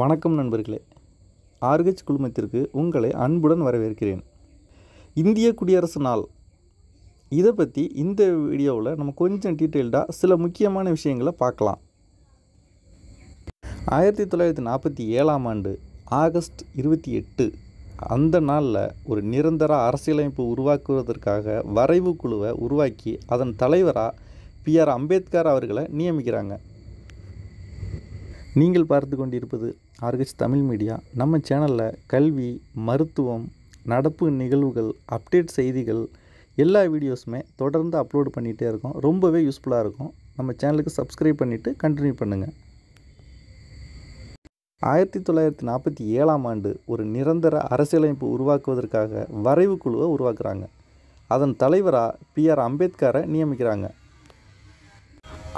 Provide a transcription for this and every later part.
வணக்கம் நண்பர்களே ஆர்கெச் குழுமத்திற்கு உங்களை அன்புடன் வரவேற்கிறேன் இந்திய குடியரசு நாள் இதை பற்றி இந்த வீடியோவில் நம்ம கொஞ்சம் டீட்டெயில்டாக சில முக்கியமான விஷயங்களை பார்க்கலாம் ஆயிரத்தி தொள்ளாயிரத்தி நாற்பத்தி ஏழாம் ஆண்டு ஆகஸ்ட் இருபத்தி எட்டு அந்த நாளில் ஒரு நிரந்தர அரசியலமைப்பு உருவாக்குவதற்காக வரைவு குழுவை உருவாக்கி அதன் தலைவராக பி ஆர் அம்பேத்கர் அவர்களை நியமிக்கிறாங்க நீங்கள் பார்த்து கொண்டிருப்பது ஆர்கஸ் தமிழ் மீடியா நம்ம சேனலில் கல்வி மருத்துவம் நடப்பு நிகழ்வுகள் அப்டேட் செய்திகள் எல்லா வீடியோஸுமே தொடர்ந்து அப்லோடு பண்ணிகிட்டே இருக்கோம் ரொம்பவே யூஸ்ஃபுல்லாக இருக்கும் நம்ம சேனலுக்கு சப்ஸ்கிரைப் பண்ணிவிட்டு கண்டினியூ பண்ணுங்கள் ஆயிரத்தி தொள்ளாயிரத்தி நாற்பத்தி ஏழாம் ஆண்டு ஒரு நிரந்தர அரசியலமைப்பு உருவாக்குவதற்காக வரைவு குழுவை உருவாக்குறாங்க அதன் தலைவராக பி ஆர் அம்பேத்கரை நியமிக்கிறாங்க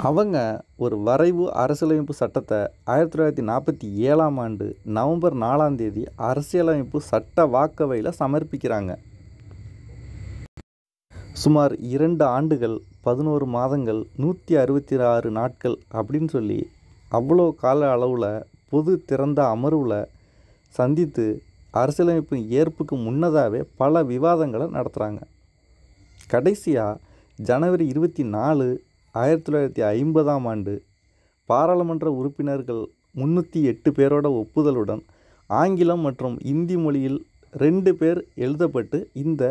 அவங்க ஒரு வரைவு அரசியலமைப்பு சட்டத்தை ஆயிரத்தி தொள்ளாயிரத்தி நாற்பத்தி ஏழாம் ஆண்டு நவம்பர் நாலாம் தேதி அரசியலமைப்பு சட்ட வாக்கவையில் சமர்ப்பிக்கிறாங்க சுமார் இரண்டு ஆண்டுகள் பதினோரு மாதங்கள் நூற்றி அறுபத்தி ஆறு நாட்கள் அப்படின்னு சொல்லி அவ்வளோ கால அளவில் பொது திறந்த அமர்வில் சந்தித்து அரசியலமைப்பு ஏற்புக்கு முன்னதாகவே பல விவாதங்களை நடத்துகிறாங்க கடைசியாக ஜனவரி இருபத்தி நாலு ஆயிரத்தி தொள்ளாயிரத்தி ஐம்பதாம் ஆண்டு பாராளுமன்ற உறுப்பினர்கள் முன்னூற்றி எட்டு பேரோட ஒப்புதலுடன் ஆங்கிலம் மற்றும் இந்தி மொழியில் ரெண்டு பேர் எழுதப்பட்டு இந்த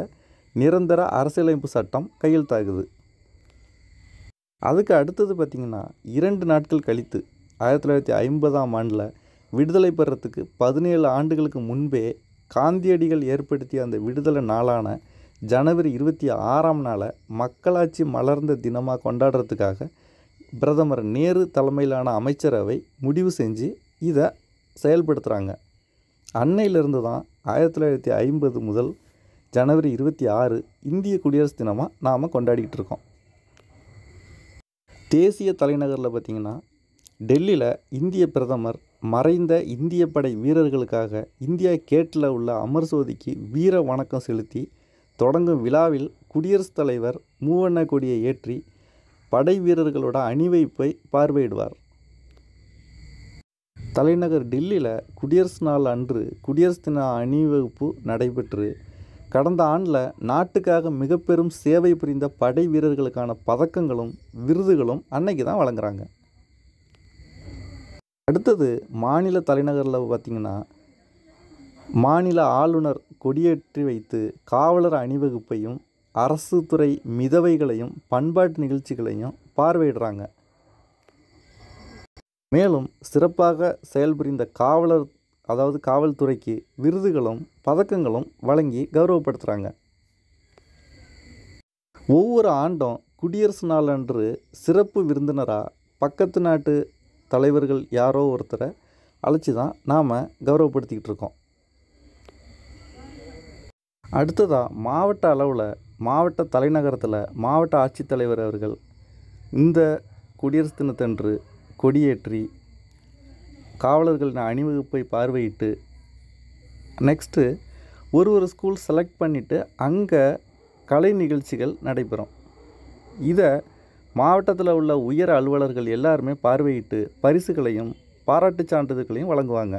நிரந்தர அரசியலமைப்பு சட்டம் கையெழுத்தாகுது அதுக்கு அடுத்தது பார்த்திங்கன்னா இரண்டு நாட்கள் கழித்து ஆயிரத்தி தொள்ளாயிரத்தி ஐம்பதாம் ஆண்டில் விடுதலை பெறத்துக்கு பதினேழு ஆண்டுகளுக்கு முன்பே காந்தியடிகள் ஏற்படுத்திய அந்த விடுதலை நாளான ஜனவரி இருபத்தி ஆறாம் நாளை மக்களாட்சி மலர்ந்த தினமாக கொண்டாடுறதுக்காக பிரதமர் நேரு தலைமையிலான அமைச்சரவை முடிவு செஞ்சு இதை செயல்படுத்துகிறாங்க அன்னையிலிருந்து தான் ஆயிரத்தி தொள்ளாயிரத்தி ஐம்பது முதல் ஜனவரி இருபத்தி ஆறு இந்திய குடியரசு தினமாக நாம் கொண்டாடிக்கிட்டு இருக்கோம் தேசிய தலைநகரில் பார்த்திங்கன்னா டெல்லியில் இந்திய பிரதமர் மறைந்த இந்திய படை வீரர்களுக்காக இந்தியா கேட்டில் உள்ள அமர்சோதிக்கு வீர வணக்கம் செலுத்தி தொடங்கும் விழாவில் குடியரசுத் தலைவர் மூவண்ண கொடியை ஏற்றி படை வீரர்களோட அணிவைப்பை பார்வையிடுவார் தலைநகர் டில்லியில் குடியரசு நாள் அன்று குடியரசு தின அணிவகுப்பு நடைபெற்று கடந்த ஆண்டில் நாட்டுக்காக மிகப்பெரும் சேவை புரிந்த படை வீரர்களுக்கான பதக்கங்களும் விருதுகளும் அன்னைக்கு தான் வழங்குறாங்க அடுத்தது மாநில தலைநகரில் பார்த்திங்கன்னா மாநில ஆளுநர் கொடியேற்றி வைத்து காவலர் அணிவகுப்பையும் அரசு துறை மிதவைகளையும் பண்பாட்டு நிகழ்ச்சிகளையும் பார்வையிடுறாங்க மேலும் சிறப்பாக செயல்புரிந்த காவலர் அதாவது காவல்துறைக்கு விருதுகளும் பதக்கங்களும் வழங்கி கௌரவப்படுத்துகிறாங்க ஒவ்வொரு ஆண்டும் குடியரசு நாளன்று சிறப்பு விருந்தினராக பக்கத்து நாட்டு தலைவர்கள் யாரோ ஒருத்தரை அழைச்சி தான் நாம் கௌரவப்படுத்திக்கிட்டு இருக்கோம் அடுத்ததாக மாவட்ட அளவில் மாவட்ட தலைநகரத்தில் மாவட்ட ஆட்சித்தலைவர் அவர்கள் இந்த குடியரசு தினத்தன்று கொடியேற்றி காவலர்களின் அணிவகுப்பை பார்வையிட்டு நெக்ஸ்ட்டு ஒரு ஒரு ஸ்கூல் செலக்ட் பண்ணிவிட்டு அங்கே கலை நிகழ்ச்சிகள் நடைபெறும் இதை மாவட்டத்தில் உள்ள உயர் அலுவலர்கள் எல்லாருமே பார்வையிட்டு பரிசுகளையும் பாராட்டு சான்றிதழ்களையும் வழங்குவாங்க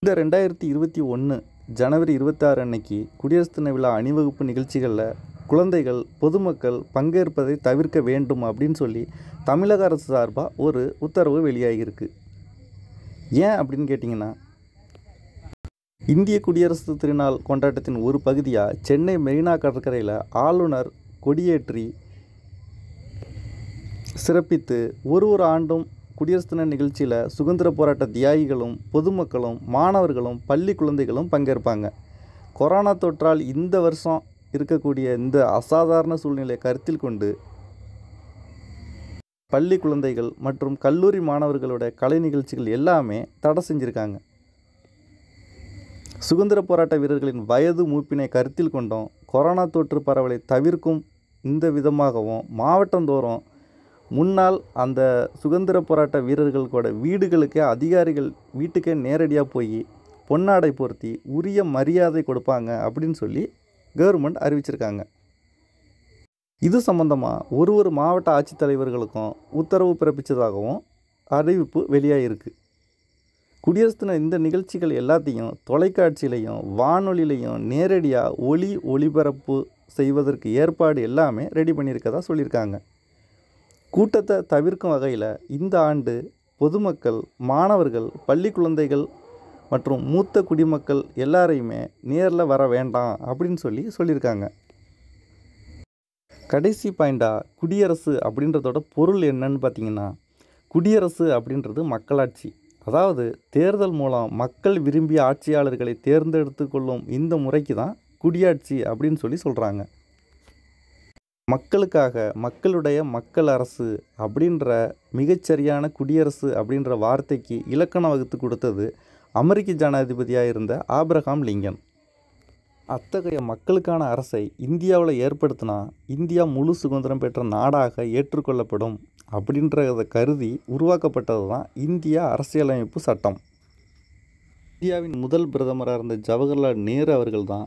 இந்த ரெண்டாயிரத்தி இருபத்தி ஒன்று ஜனவரி இருபத்தாறு அன்னைக்கு குடியரசு தின விழா அணிவகுப்பு நிகழ்ச்சிகளில் குழந்தைகள் பொதுமக்கள் பங்கேற்பதை தவிர்க்க வேண்டும் அப்படின்னு சொல்லி தமிழக அரசு சார்பாக ஒரு உத்தரவு வெளியாகியிருக்கு ஏன் அப்படின்னு கேட்டிங்கன்னா இந்திய குடியரசு திருநாள் கொண்டாட்டத்தின் ஒரு பகுதியாக சென்னை மெரினா கடற்கரையில் ஆளுநர் கொடியேற்றி சிறப்பித்து ஒரு ஒரு ஆண்டும் குடியரசு தின நிகழ்ச்சியில் சுதந்திர போராட்ட தியாகிகளும் பொதுமக்களும் மாணவர்களும் பள்ளி குழந்தைகளும் பங்கேற்பாங்க கொரோனா தொற்றால் இந்த வருஷம் இருக்கக்கூடிய இந்த அசாதாரண சூழ்நிலையை கருத்தில் கொண்டு பள்ளி குழந்தைகள் மற்றும் கல்லூரி மாணவர்களோட கலை நிகழ்ச்சிகள் எல்லாமே தடை செஞ்சுருக்காங்க சுதந்திர போராட்ட வீரர்களின் வயது மூப்பினை கருத்தில் கொண்டும் கொரோனா தொற்று பரவலை தவிர்க்கும் இந்த விதமாகவும் மாவட்டந்தோறும் முன்னால் அந்த சுதந்திர போராட்ட கூட வீடுகளுக்கே அதிகாரிகள் வீட்டுக்கே நேரடியாக போய் பொன்னாடை பொருத்தி உரிய மரியாதை கொடுப்பாங்க அப்படின்னு சொல்லி கவர்மெண்ட் அறிவிச்சிருக்காங்க இது சம்பந்தமாக ஒரு ஒரு மாவட்ட ஆட்சித்தலைவர்களுக்கும் உத்தரவு பிறப்பித்ததாகவும் அறிவிப்பு வெளியாகிருக்கு குடியரசு தின இந்த நிகழ்ச்சிகள் எல்லாத்தையும் தொலைக்காட்சியிலையும் வானொலியிலையும் நேரடியாக ஒளி ஒளிபரப்பு செய்வதற்கு ஏற்பாடு எல்லாமே ரெடி பண்ணியிருக்கதா சொல்லியிருக்காங்க கூட்டத்தை தவிர்க்கும் வகையில் இந்த ஆண்டு பொதுமக்கள் மாணவர்கள் பள்ளி குழந்தைகள் மற்றும் மூத்த குடிமக்கள் எல்லாரையுமே நேரில் வர வேண்டாம் அப்படின்னு சொல்லி சொல்லியிருக்காங்க கடைசி பாயிண்டாக குடியரசு அப்படின்றதோட பொருள் என்னன்னு பார்த்தீங்கன்னா குடியரசு அப்படின்றது மக்களாட்சி அதாவது தேர்தல் மூலம் மக்கள் விரும்பிய ஆட்சியாளர்களை தேர்ந்தெடுத்து கொள்ளும் இந்த முறைக்கு தான் குடியாட்சி அப்படின்னு சொல்லி சொல்கிறாங்க மக்களுக்காக மக்களுடைய மக்கள் அரசு அப்படின்ற மிகச்சரியான குடியரசு அப்படின்ற வார்த்தைக்கு இலக்கணம் வகுத்து கொடுத்தது அமெரிக்க ஜனாதிபதியாக இருந்த ஆப்ரஹாம் லிங்கன் அத்தகைய மக்களுக்கான அரசை இந்தியாவில் ஏற்படுத்தினா இந்தியா முழு சுதந்திரம் பெற்ற நாடாக ஏற்றுக்கொள்ளப்படும் அப்படின்றத கருதி உருவாக்கப்பட்டது தான் இந்தியா அரசியலமைப்பு சட்டம் இந்தியாவின் முதல் பிரதமராக இருந்த ஜவஹர்லால் நேரு அவர்கள் தான்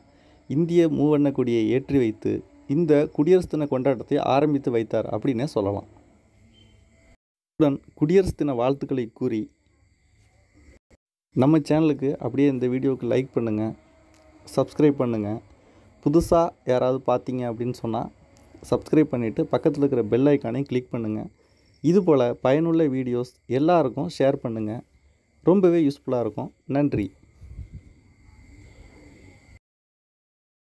இந்திய மூவண்ண கொடியை ஏற்றி வைத்து இந்த குடியரசு தின கொண்டாட்டத்தை ஆரம்பித்து வைத்தார் அப்படின்னே சொல்லலாம் உடன் குடியரசு தின வாழ்த்துக்களை கூறி நம்ம சேனலுக்கு அப்படியே இந்த வீடியோவுக்கு லைக் பண்ணுங்கள் சப்ஸ்கிரைப் பண்ணுங்கள் புதுசாக யாராவது பார்த்தீங்க அப்படின்னு சொன்னால் சப்ஸ்கிரைப் பண்ணிவிட்டு பக்கத்தில் இருக்கிற பெல் ஐக்கானையும் கிளிக் பண்ணுங்கள் இதுபோல் பயனுள்ள வீடியோஸ் எல்லாருக்கும் ஷேர் பண்ணுங்கள் ரொம்பவே யூஸ்ஃபுல்லாக இருக்கும் நன்றி